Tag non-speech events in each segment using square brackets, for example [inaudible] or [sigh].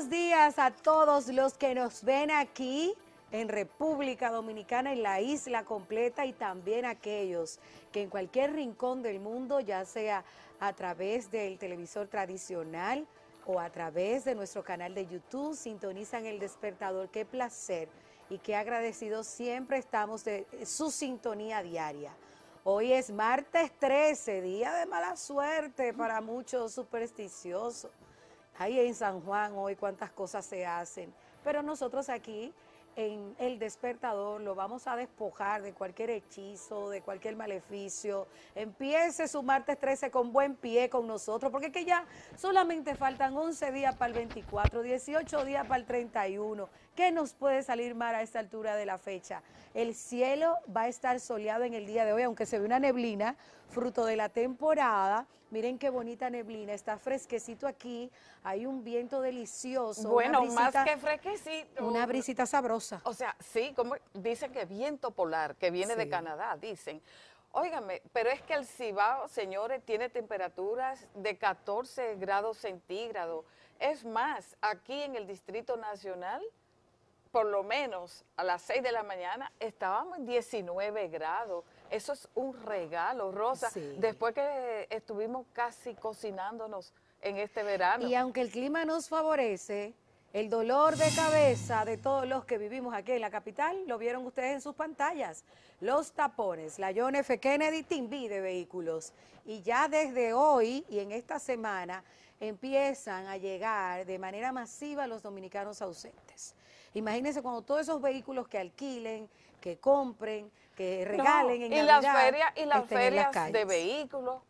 buenos días a todos los que nos ven aquí en República Dominicana, en la isla completa y también aquellos que en cualquier rincón del mundo, ya sea a través del televisor tradicional o a través de nuestro canal de YouTube, sintonizan el despertador. Qué placer y qué agradecidos siempre estamos de su sintonía diaria. Hoy es martes 13, día de mala suerte para muchos supersticiosos ahí en San Juan hoy cuántas cosas se hacen, pero nosotros aquí en el despertador, lo vamos a despojar de cualquier hechizo, de cualquier maleficio. Empiece su martes 13 con buen pie con nosotros, porque es que ya solamente faltan 11 días para el 24, 18 días para el 31. ¿Qué nos puede salir mal a esta altura de la fecha? El cielo va a estar soleado en el día de hoy, aunque se ve una neblina, fruto de la temporada. Miren qué bonita neblina, está fresquecito aquí, hay un viento delicioso. Bueno, más que fresquecito. Una brisita sabrosa o sea, sí, como dicen que viento polar, que viene de Canadá, dicen. Óigame, pero es que el Cibao, señores, tiene temperaturas de 14 grados centígrados. Es más, aquí en el Distrito Nacional, por lo menos a las 6 de la mañana, estábamos en 19 grados. Eso es un regalo, Rosa. Después que estuvimos casi cocinándonos en este verano. Y aunque el clima nos favorece, el dolor de cabeza de todos los que vivimos aquí en la capital, lo vieron ustedes en sus pantallas. Los tapones, la John F. Kennedy Timby de vehículos. Y ya desde hoy y en esta semana empiezan a llegar de manera masiva los dominicanos ausentes. Imagínense cuando todos esos vehículos que alquilen, que compren, que regalen en la y las ferias de vehículos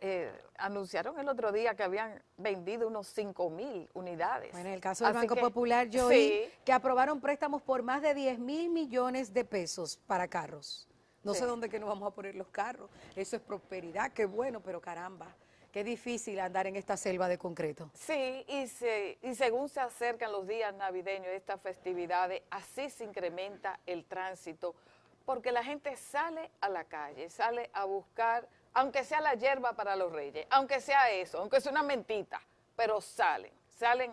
eh, anunciaron el otro día que habían vendido unos 5 mil unidades. Bueno, en el caso del Banco Popular, yo que aprobaron préstamos por más de 10 mil millones de pesos para carros. No sé dónde que nos vamos a poner los carros. Eso es prosperidad, qué bueno, pero caramba. Qué difícil andar en esta selva de concreto. Sí, y, y según se acercan los días navideños, estas festividades, así se incrementa el tránsito, porque la gente sale a la calle, sale a buscar aunque sea la hierba para los reyes, aunque sea eso, aunque sea una mentita, pero salen, salen,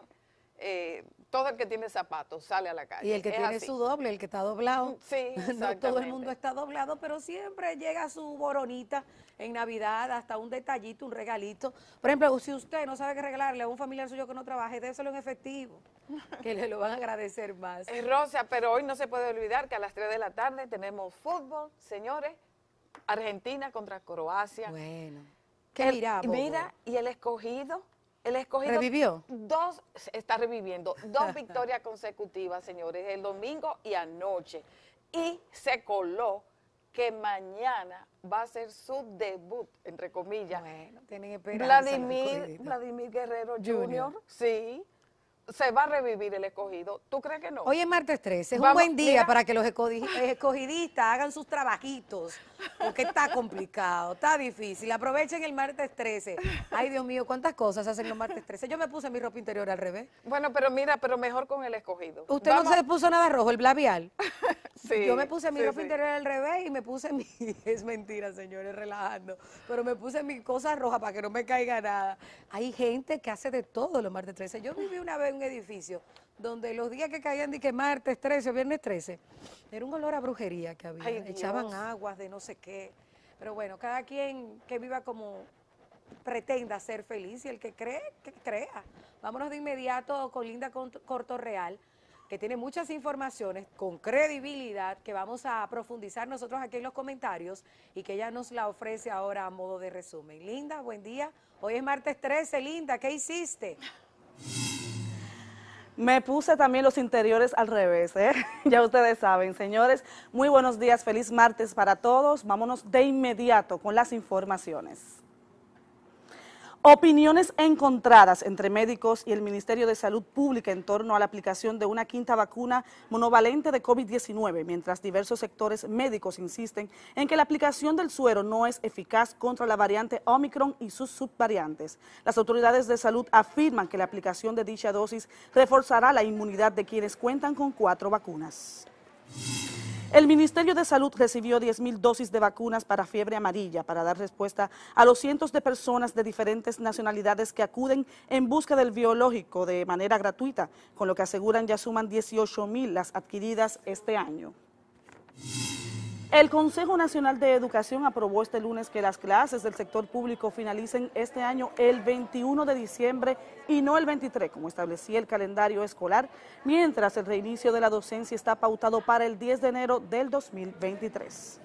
eh, todo el que tiene zapatos sale a la calle. Y el que tiene su doble, el que está doblado. Mm, sí, [laughs] no todo el mundo está doblado, pero siempre llega su boronita en Navidad, hasta un detallito, un regalito. Por ejemplo, si usted no sabe qué regalarle a un familiar suyo que no trabaje, déselo en efectivo, [laughs] que le lo van a agradecer más. Y eh, Rosa, pero hoy no se puede olvidar que a las 3 de la tarde tenemos fútbol, señores. Argentina contra Croacia. Bueno. ¿Qué Mira, y el escogido, el escogido. ¿Revivió? Dos, está reviviendo, dos [laughs] victorias consecutivas, señores, el domingo y anoche. Y se coló que mañana va a ser su debut, entre comillas. Bueno, tienen esperanza. Vladimir, Vladimir Guerrero Jr., sí se va a revivir el escogido. ¿Tú crees que no? Hoy es martes 13, es un buen día para que los escogidistas hagan sus trabajitos, porque está complicado, está difícil. Aprovechen el martes 13. Ay, Dios mío, cuántas cosas hacen los martes 13. Yo me puse mi ropa interior al revés. Bueno, pero mira, pero mejor con el escogido. ¿Usted no se le puso nada rojo, el labial? [laughs] yo me puse mi ropa interior al revés y me puse [laughs] mi, es mentira señores, relajando, pero me puse mi cosa roja para que no me caiga nada. Hay gente que hace de todo los martes 13. Yo viví una vez en un edificio donde los días que caían dije que martes 13 o viernes 13, era un olor a brujería que había, echaban aguas de no sé qué. Pero bueno, cada quien que viva como pretenda ser feliz y el que cree, que crea. Vámonos de inmediato con Linda Corto Real que tiene muchas informaciones con credibilidad que vamos a profundizar nosotros aquí en los comentarios y que ella nos la ofrece ahora a modo de resumen. Linda, buen día. Hoy es martes 13. Linda, ¿qué hiciste? Me puse también los interiores al revés, ¿eh? [laughs] ya ustedes saben. Señores, muy buenos días, feliz martes para todos. Vámonos de inmediato con las informaciones. Opiniones encontradas entre médicos y el Ministerio de Salud Pública en torno a la aplicación de una quinta vacuna monovalente de COVID-19, mientras diversos sectores médicos insisten en que la aplicación del suero no es eficaz contra la variante Omicron y sus subvariantes. Las autoridades de salud afirman que la aplicación de dicha dosis reforzará la inmunidad de quienes cuentan con cuatro vacunas. El Ministerio de Salud recibió 10.000 dosis de vacunas para fiebre amarilla para dar respuesta a los cientos de personas de diferentes nacionalidades que acuden en busca del biológico de manera gratuita, con lo que aseguran ya suman 18.000 las adquiridas este año. El Consejo Nacional de Educación aprobó este lunes que las clases del sector público finalicen este año el 21 de diciembre y no el 23, como establecía el calendario escolar, mientras el reinicio de la docencia está pautado para el 10 de enero del 2023.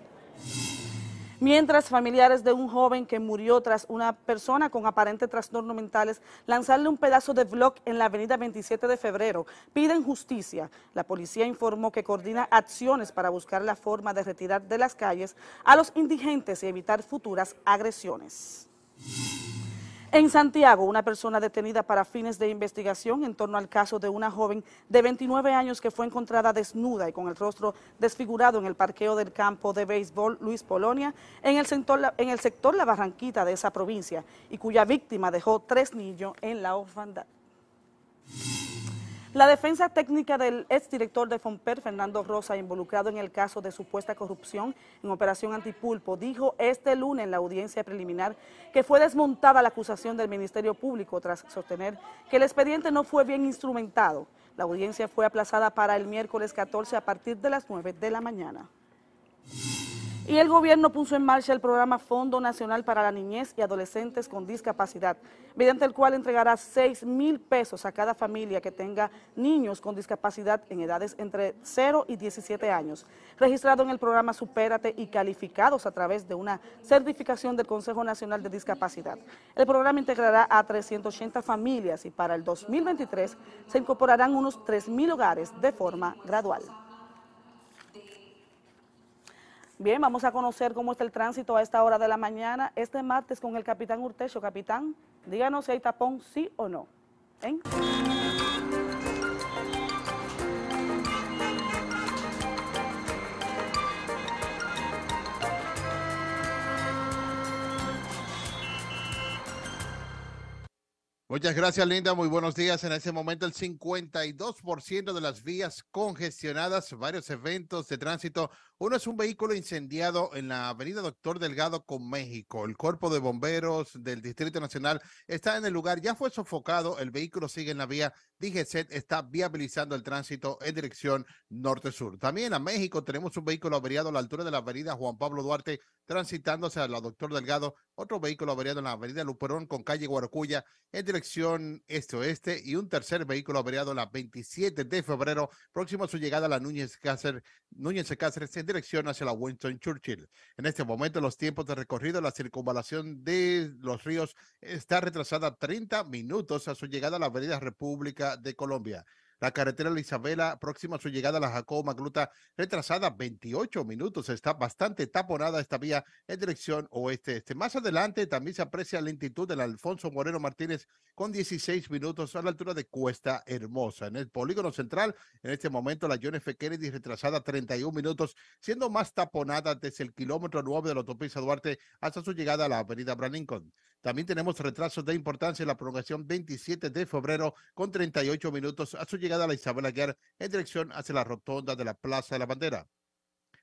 Mientras familiares de un joven que murió tras una persona con aparente trastorno mentales lanzarle un pedazo de blog en la avenida 27 de febrero piden justicia. La policía informó que coordina acciones para buscar la forma de retirar de las calles a los indigentes y evitar futuras agresiones. En Santiago, una persona detenida para fines de investigación en torno al caso de una joven de 29 años que fue encontrada desnuda y con el rostro desfigurado en el parqueo del campo de béisbol Luis Polonia, en el sector, La Barranquita de esa provincia, y cuya víctima dejó tres niños en la orfandad. La defensa técnica del exdirector de FOMPER, Fernando Rosa, involucrado en el caso de supuesta corrupción en Operación Antipulpo, dijo este lunes en la audiencia preliminar que fue desmontada la acusación del Ministerio Público tras sostener que el expediente no fue bien instrumentado. La audiencia fue aplazada para el miércoles 14 a partir de las 9 de la mañana. Y el gobierno puso en marcha el programa Fondo Nacional para la Niñez y Adolescentes con Discapacidad, mediante el cual entregará 6 mil pesos a cada familia que tenga niños con discapacidad en edades entre 0 y 17 años, registrado en el programa Supérate y calificados a través de una certificación del Consejo Nacional de Discapacidad. El programa integrará a 380 familias y para el 2023 se incorporarán unos 3 mil hogares de forma gradual. Bien, vamos a conocer cómo está el tránsito a esta hora de la mañana, este martes con el capitán Urtecho. Capitán, díganos si hay tapón, sí o no. Muchas gracias, Linda. Muy buenos días. En este momento, el 52% de las vías congestionadas, varios eventos de tránsito uno es un vehículo incendiado en la avenida Doctor Delgado con México. El cuerpo de bomberos del Distrito Nacional está en el lugar, ya fue sofocado, el vehículo sigue en la vía. Set, está viabilizando el tránsito en dirección norte-sur. También a México tenemos un vehículo averiado a la altura de la avenida Juan Pablo Duarte, transitándose a la Doctor Delgado. Otro vehículo averiado en la avenida Luperón con calle Guaracuya en dirección este-oeste. Y un tercer vehículo averiado en la 27 de febrero, próximo a su llegada a la Núñez Cáceres, Núñez Cáceres dirección hacia la Winston Churchill. En este momento, los tiempos de recorrido, la circunvalación de los ríos está retrasada 30 minutos a su llegada a la Avenida República de Colombia. La carretera La Isabela, próxima a su llegada a la Jacobo Magluta, retrasada 28 minutos. Está bastante taponada esta vía en dirección oeste-este. Más adelante también se aprecia la lentitud del Alfonso Moreno Martínez con 16 minutos a la altura de Cuesta Hermosa. En el polígono central, en este momento, la John F. Kennedy retrasada 31 minutos, siendo más taponada desde el kilómetro 9 de la autopista Duarte hasta su llegada a la avenida Branincon. También tenemos retrasos de importancia en la prolongación 27 de febrero con 38 minutos a su llegada a la Isabel Aguirre en dirección hacia la rotonda de la Plaza de la Bandera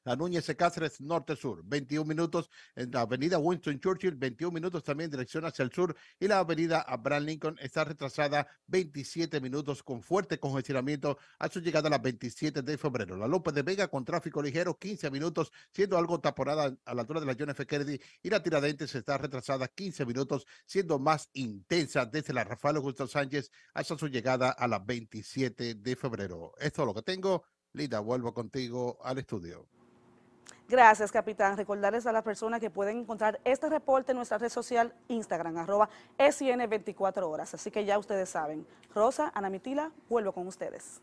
la Núñez de Cáceres norte-sur, 21 minutos en la avenida Winston Churchill, 21 minutos también dirección hacia el sur y la avenida Abraham Lincoln está retrasada 27 minutos con fuerte congestionamiento a su llegada a las 27 de febrero. La López de Vega con tráfico ligero, 15 minutos, siendo algo taponada a la altura de la John F. Kennedy y la Tiradentes está retrasada 15 minutos, siendo más intensa desde la Rafael Augusto Sánchez hasta su llegada a las 27 de febrero. Esto es lo que tengo. Lida, vuelvo contigo al estudio. Gracias, capitán. Recordarles a las personas que pueden encontrar este reporte en nuestra red social Instagram, arroba SN 24 horas. Así que ya ustedes saben. Rosa, Ana Mitila, vuelvo con ustedes.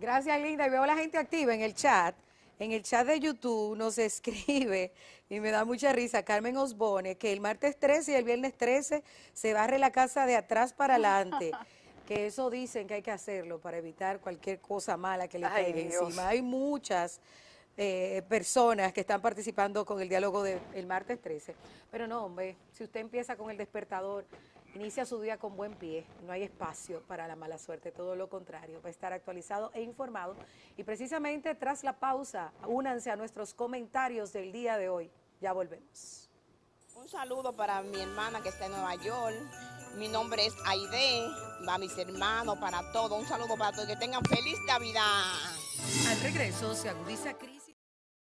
Gracias, Linda. Y veo a la gente activa en el chat. En el chat de YouTube nos [laughs] escribe, y me da mucha risa, Carmen Osbone, que el martes 13 y el viernes 13 se barre la casa de atrás para adelante. [laughs] que eso dicen que hay que hacerlo para evitar cualquier cosa mala que le caiga encima. Hay muchas eh, personas que están participando con el diálogo del martes 13. Pero no, hombre, si usted empieza con el despertador, inicia su día con buen pie, no hay espacio para la mala suerte, todo lo contrario, va a estar actualizado e informado. Y precisamente tras la pausa, únanse a nuestros comentarios del día de hoy. Ya volvemos. Un saludo para mi hermana que está en Nueva York. Mi nombre es Aide, va mis hermanos, para todos. Un saludo para todos. Que tengan feliz Navidad. Al regreso se agudiza